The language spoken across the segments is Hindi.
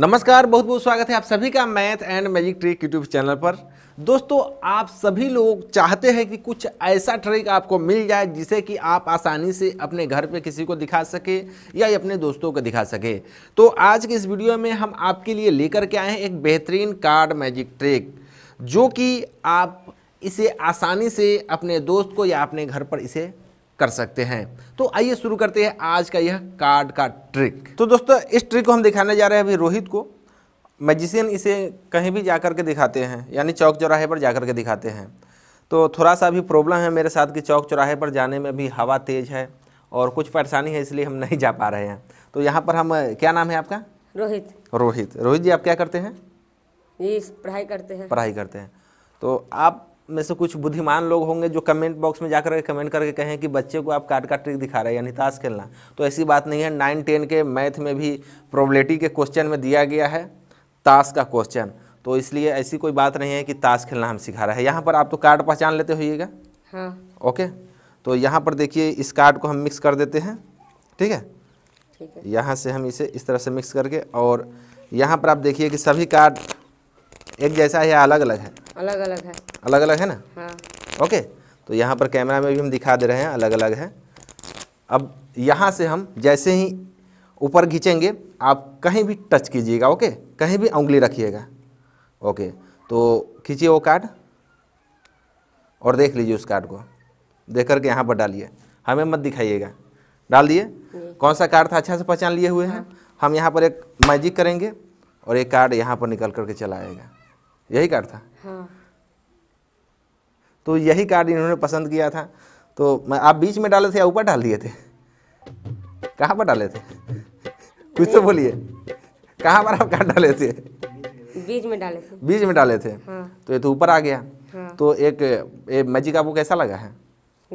नमस्कार बहुत बहुत स्वागत है आप सभी का math and magic trick YouTube channel पर दोस्तों आप सभी लोग चाहते हैं कि कुछ ऐसा ट्रिक आपको मिल जाए जिसे कि आप आसानी से अपने घर पे किसी को दिखा सके या अपने दोस्तों को दिखा सके तो आज के इस वीडियो में हम आपके लिए लेकर के आए हैं एक बेहतरीन कार्ड मैजिक ट्रिक जो कि आप इसे आसानी से अपने दोस्त को या अपने घर पर इसे कर सकते हैं तो आइए शुरू करते हैं आज का यह कार्ड का ट्रिक तो दोस्तों इस ट्रिक को हम दिखाने जा रहे हैं अभी रोहित को मैजिशियन इसे कहीं भी जा कर के दिखाते हैं यानी चौक चौराहे पर जा कर के दिखाते हैं तो थोड़ा सा अभी प्रॉब्लम है मेरे साथ कि चौक चौराहे पर जाने में भी हवा तेज़ है और कुछ परेशानी है इसलिए हम नहीं जा पा रहे हैं तो यहाँ पर हम क्या नाम है आपका रोहित रोहित रोहित जी आप क्या करते हैं पढ़ाई करते हैं पढ़ाई करते हैं तो आप में से कुछ बुद्धिमान लोग होंगे जो कमेंट बॉक्स में जाकर के कमेंट करके कहें कि बच्चे को आप काट का ट्रिक दिखा रहे हैं यानी ताश खेलना तो ऐसी बात नहीं है नाइन टेन के मैथ में भी प्रोबेबिलिटी के क्वेश्चन में दिया गया है ताश का क्वेश्चन तो इसलिए ऐसी कोई बात नहीं है कि ताश खेलना हम सिखा रहे हैं यहाँ पर आप तो कार्ड पहचान लेते होइएगा हाँ ओके तो यहाँ पर देखिए इस कार्ड को हम मिक्स कर देते हैं ठीक है ठीक है यहाँ से हम इसे इस तरह से मिक्स करके और यहाँ पर आप देखिए कि सभी कार्ड एक जैसा है या अलग अलग है अलग अलग है अलग अलग है ना हाँ ओके तो यहाँ पर कैमरा में भी हम दिखा दे रहे हैं अलग अलग है अब यहाँ से हम जैसे ही ऊपर खींचेंगे आप कहीं भी टच कीजिएगा ओके कहीं भी उंगली रखिएगा ओके तो खींचिए वो कार्ड और देख लीजिए उस कार्ड को देख करके यहाँ पर डालिए हमें मत दिखाइएगा डाल दिए हम्म। कौन सा कार्ड था अच्छा से पहचान लिए हुए हैं हाँ। हम यहाँ पर एक मैजिक करेंगे और एक कार्ड यहाँ पर निकल करके चला आएगा यही कार्ड था हाँ। तो यही कार्ड इन्होंने पसंद किया था तो मैं आप बीच में डाले थे या ऊपर डाल दिए थे कहाँ पर डाले थे कुछ तो बोलिए कहाँ पर आप कार्ड डाले थे बीच में डाले थे बीच में डाले थे हाँ। तो ये तो ऊपर आ गया हाँ। तो एक ये मैजिक आपको कैसा लगा है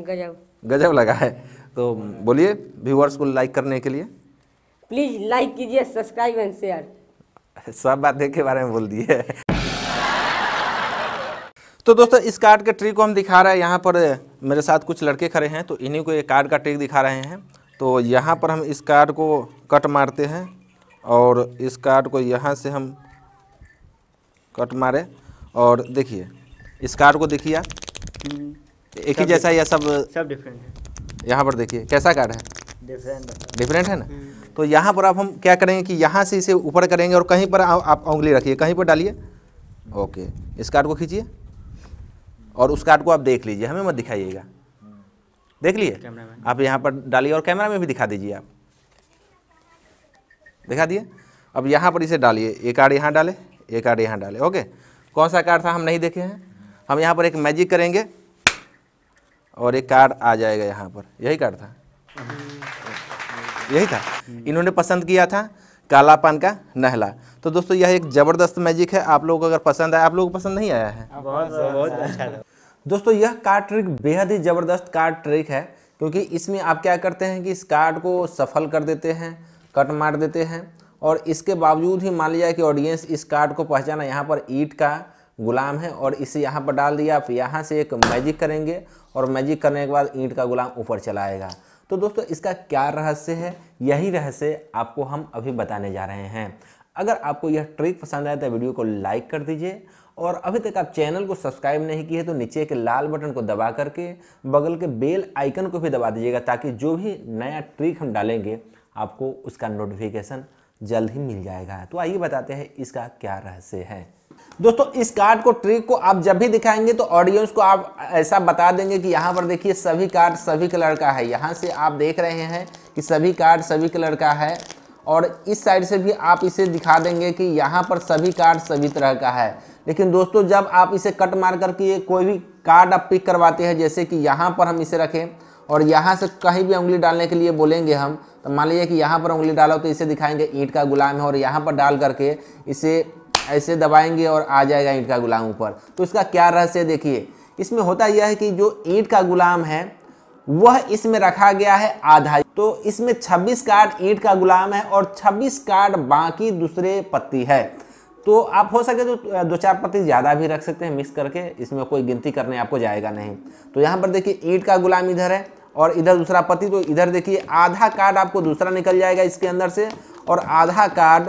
गजब गजब लगा है तो बोलिए व्यूअर्स को लाइक करने के लिए प्लीज़ लाइक कीजिए सब्सक्राइब एंड शेयर सब बातें के बारे में बोल दिए तो दोस्तों इस कार्ड के ट्रिक को हम दिखा रहे हैं यहाँ पर मेरे साथ कुछ लड़के खड़े हैं तो इन्हीं को ये कार्ड का ट्रिक दिखा रहे हैं तो यहाँ पर हम इस कार्ड को कट मारते हैं और इस कार्ड को यहाँ से हम कट मारे और देखिए इस कार्ड को देखिए हम्म। एक ही जैसा या सब सब डिफरेंट है यहाँ पर देखिए कैसा कार्ड है डिफरेंट डिफरेंट है ना हम्म। तो यहाँ पर आप हम क्या करेंगे कि यहाँ से इसे ऊपर करेंगे और कहीं पर आप उंगली रखिए कहीं पर डालिए ओके इस कार्ड को खींचिए और उस कार्ड को आप देख लीजिए हमें मत दिखाइएगा देख लिए आप यहाँ पर डालिए और कैमरा में भी दिखा दीजिए आप दिखा दिए अब यहाँ पर इसे डालिए एक कार्ड यहाँ डाले एक कार्ड यहाँ डाले ओके कौन सा कार्ड था हम नहीं देखे हैं हम यहाँ पर एक मैजिक करेंगे और एक कार्ड आ जाएगा यहाँ पर यही कार्ड था यही था इन्होंने पसंद किया था कालापान का नहला तो दोस्तों यह एक ज़बरदस्त मैजिक है आप लोगों को अगर पसंद आया आप लोगों को पसंद नहीं आया है बहुत बहुत अच्छा, अच्छा दोस्तों यह कार्ड ट्रिक बेहद ही ज़बरदस्त कार्ड ट्रिक है क्योंकि इसमें आप क्या करते हैं कि इस कार्ड को सफल कर देते हैं कट मार देते हैं और इसके बावजूद ही मान लिया कि ऑडियंस इस कार्ड को पहचाना यहाँ पर ईट का गुलाम है और इसे यहाँ पर डाल दिया आप यहाँ से एक मैजिक करेंगे और मैजिक करने के बाद ईंट का गुलाम ऊपर चलाएगा तो दोस्तों इसका क्या रहस्य है यही रहस्य आपको हम अभी बताने जा रहे हैं अगर आपको यह ट्रिक पसंद आए तो वीडियो को लाइक कर दीजिए और अभी तक आप चैनल को सब्सक्राइब नहीं किए तो नीचे के लाल बटन को दबा करके बगल के बेल आइकन को भी दबा दीजिएगा ताकि जो भी नया ट्रिक हम डालेंगे आपको उसका नोटिफिकेशन जल्द ही मिल जाएगा तो आइए बताते हैं इसका क्या रहस्य है दोस्तों इस कार्ड को ट्रिक को आप जब भी दिखाएंगे तो ऑडियंस को आप ऐसा बता देंगे कि यहाँ पर देखिए सभी कार्ड सभी कलर का है यहाँ से आप देख रहे हैं कि सभी कार्ड सभी कलर का है और इस साइड से भी आप इसे दिखा देंगे कि यहाँ पर सभी कार्ड सभी तरह का है लेकिन दोस्तों जब आप इसे कट मार करके कोई भी कार्ड आप पिक करवाते हैं जैसे कि यहाँ पर हम इसे रखें और यहाँ से कहीं भी उंगली डालने के लिए बोलेंगे हम तो मान लीजिए कि यहाँ पर उंगली डालो तो इसे दिखाएंगे ईंट का गुलाम है और यहाँ पर डाल करके इसे ऐसे दबाएंगे और आ जाएगा ईंट का गुलाम ऊपर तो इसका क्या रहस्य देखिए इसमें होता यह है कि जो ईंट का गुलाम है वह इसमें रखा गया है आधा तो इसमें 26 कार्ड ईंट का गुलाम है और 26 कार्ड बाकी दूसरे पत्ती है तो आप हो सके तो दो चार पत्ती ज़्यादा भी रख सकते हैं मिक्स करके इसमें कोई गिनती करने आपको जाएगा नहीं तो यहाँ पर देखिए ईंट का गुलाम इधर है और इधर दूसरा पत्ती तो इधर देखिए आधा कार्ड आपको दूसरा निकल जाएगा इसके अंदर से और आधा कार्ड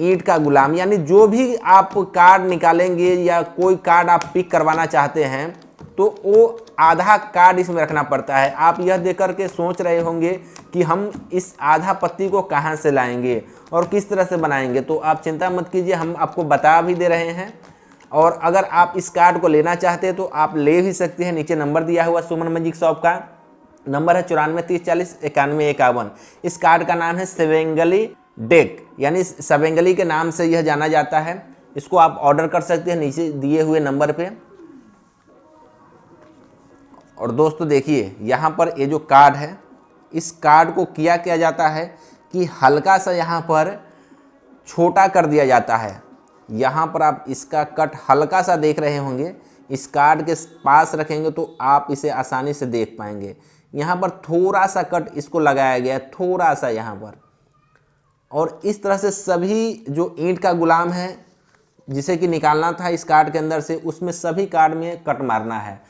ईट का गुलाम यानी जो भी आप कार्ड निकालेंगे या कोई कार्ड आप पिक करवाना चाहते हैं तो वो आधा कार्ड इसमें रखना पड़ता है आप यह देख करके सोच रहे होंगे कि हम इस आधा पत्ती को कहाँ से लाएंगे और किस तरह से बनाएंगे तो आप चिंता मत कीजिए हम आपको बता भी दे रहे हैं और अगर आप इस कार्ड को लेना चाहते हैं तो आप ले भी सकते हैं नीचे नंबर दिया हुआ सुमन मजिक शॉप का नंबर है चौरानवे तीस चालीस इक्यानवे इक्यावन इस कार्ड का नाम है सेवेंगली डेक यानी सबेंगली के नाम से यह जाना जाता है इसको आप ऑर्डर कर सकते हैं नीचे दिए हुए नंबर पे और दोस्तों देखिए यहाँ पर ये जो कार्ड है इस कार्ड को किया क्या जाता है कि हल्का सा यहाँ पर छोटा कर दिया जाता है यहाँ पर आप इसका कट हल्का सा देख रहे होंगे इस कार्ड के पास रखेंगे तो आप इसे आसानी से देख पाएंगे यहाँ पर थोड़ा सा कट इसको लगाया गया है थोड़ा सा यहाँ पर और इस तरह से सभी जो ईंट का गुलाम है जिसे कि निकालना था इस कार्ड के अंदर से उसमें सभी कार्ड में कट मारना है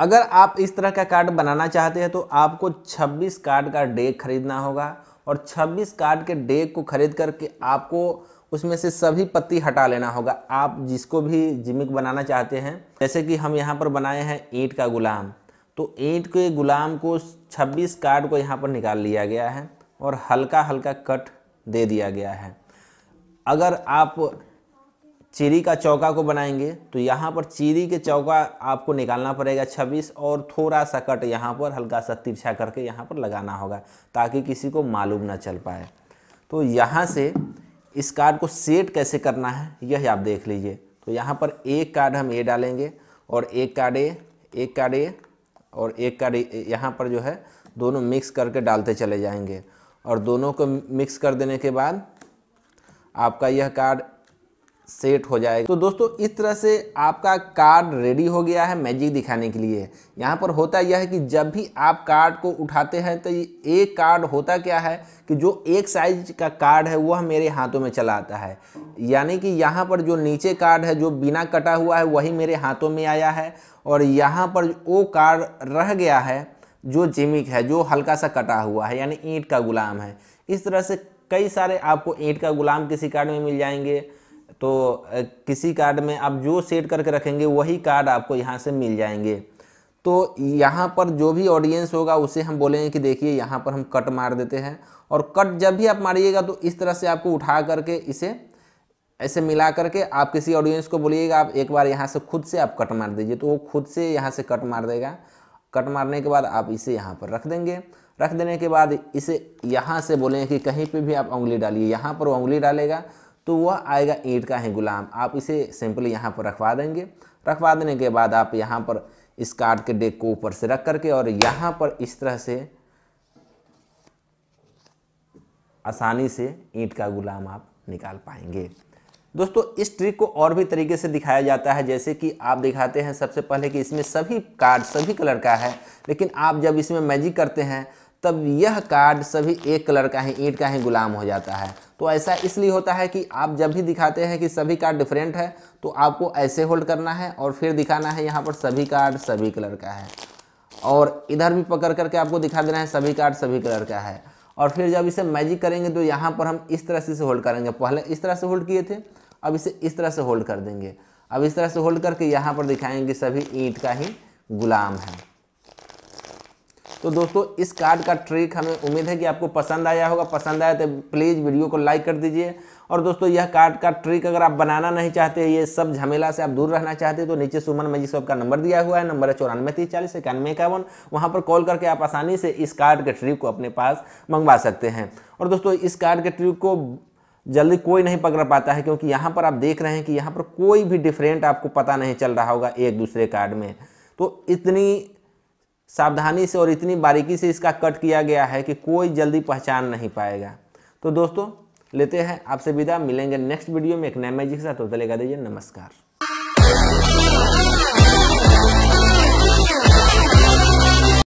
अगर आप इस तरह का कार्ड बनाना चाहते हैं तो आपको 26 कार्ड का डेक खरीदना होगा और 26 कार्ड के डेक को खरीद करके आपको उसमें से सभी पत्ती हटा लेना होगा आप जिसको भी जिमिक बनाना चाहते हैं जैसे कि हम यहाँ पर बनाए हैं ईंट का गुलाम तो ईंट के गुलाम को 26 कार्ड को यहाँ पर निकाल लिया गया है और हल्का हल्का कट दे दिया गया है अगर आप चीरी का चौका को बनाएंगे तो यहाँ पर चीरी के चौका आपको निकालना पड़ेगा 26 और थोड़ा सा कट यहाँ पर हल्का सा तिरछा करके यहाँ पर लगाना होगा ताकि किसी को मालूम ना चल पाए तो यहाँ से इस कार्ड को सेट कैसे करना है यह आप देख लीजिए तो यहाँ पर एक कार्ड हम ए डालेंगे और एक कार्ड ए एक कार्ड ए और एक कार्ड यहाँ पर जो है दोनों मिक्स करके डालते चले जाएंगे और दोनों को मिक्स कर देने के बाद आपका यह कार्ड सेट हो जाएगा तो दोस्तों इस तरह से आपका कार्ड रेडी हो गया है मैजिक दिखाने के लिए यहाँ पर होता यह है कि जब भी आप कार्ड को उठाते हैं तो एक कार्ड होता क्या है कि जो एक साइज का कार्ड है वह मेरे हाथों में चला आता है यानी कि यहाँ पर जो नीचे कार्ड है जो बिना कटा हुआ है वही मेरे हाथों में आया है और यहाँ पर वो कार्ड रह गया है जो जिमिक है जो हल्का सा कटा हुआ है यानी ईंट का गुलाम है इस तरह से कई सारे आपको ईंट का गुलाम किसी कार्ड में मिल जाएंगे तो किसी कार्ड में आप जो सेट करके रखेंगे वही कार्ड आपको यहाँ से मिल जाएंगे तो यहाँ पर जो भी ऑडियंस होगा उसे हम बोलेंगे कि देखिए यहाँ पर हम कट मार देते हैं और कट जब भी आप मारिएगा तो इस तरह से आपको उठा करके इसे ऐसे मिला करके आप किसी ऑडियंस को बोलिएगा आप एक बार यहाँ से खुद से आप कट मार दीजिए तो वो खुद से यहाँ से कट मार देगा कट मारने के बाद आप इसे यहाँ पर रख देंगे रख देने के बाद इसे यहाँ से बोलेंगे कि कहीं पे भी आप उंगली डालिए यहाँ पर वो उंगली डालेगा तो वह आएगा ईंट का ही गुलाम आप इसे सिंपली यहाँ पर रखवा देंगे रखवा देने के बाद आप यहाँ पर इस कार्ड के डेक को ऊपर से रख करके और यहाँ पर इस तरह से आसानी से ईंट का गुलाम आप निकाल पाएंगे दोस्तों इस ट्रिक को और भी तरीके से दिखाया जाता है जैसे कि आप दिखाते हैं सबसे पहले कि इसमें सभी कार्ड सभी कलर का है लेकिन आप जब इसमें मैजिक करते हैं तब यह कार्ड सभी एक कलर का ही ईंट का ही गुलाम हो जाता है तो ऐसा इसलिए होता है कि आप जब भी दिखाते हैं कि सभी कार्ड डिफरेंट है तो आपको ऐसे होल्ड करना है और फिर दिखाना है यहाँ पर सभी कार्ड सभी कलर का है और इधर भी पकड़ करके आपको दिखा देना है सभी कार्ड सभी कलर का है और फिर जब इसे मैजिक करेंगे तो यहाँ पर हम इस तरह से इसे होल्ड करेंगे पहले इस तरह से होल्ड किए थे अब इसे इस तरह से होल्ड कर देंगे अब इस तरह से होल्ड करके यहाँ पर दिखाएंगे सभी ईंट का ही गुलाम है तो दोस्तों इस कार्ड का ट्रिक हमें उम्मीद है कि आपको पसंद आया होगा पसंद आया तो प्लीज़ वीडियो को लाइक कर दीजिए और दोस्तों यह कार्ड का ट्रिक अगर आप बनाना नहीं चाहते ये सब झमेला से आप दूर रहना चाहते तो नीचे सुमन मजी शॉप का नंबर दिया हुआ है नंबर है चौरानवे तीस चालीस इक्यानवे इक्यावन वहाँ पर कॉल करके आप आसानी से इस कार्ड के ट्रिक को अपने पास मंगवा सकते हैं और दोस्तों इस कार्ड के ट्रिक को जल्दी कोई नहीं पकड़ पाता है क्योंकि यहाँ पर आप देख रहे हैं कि यहाँ पर कोई भी डिफरेंट आपको पता नहीं चल रहा होगा एक दूसरे कार्ड में तो इतनी सावधानी से और इतनी बारीकी से इसका कट किया गया है कि कोई जल्दी पहचान नहीं पाएगा तो दोस्तों लेते हैं आपसे विदा मिलेंगे नेक्स्ट वीडियो में एक नए मैजिक के साथ तो तले दीजिए नमस्कार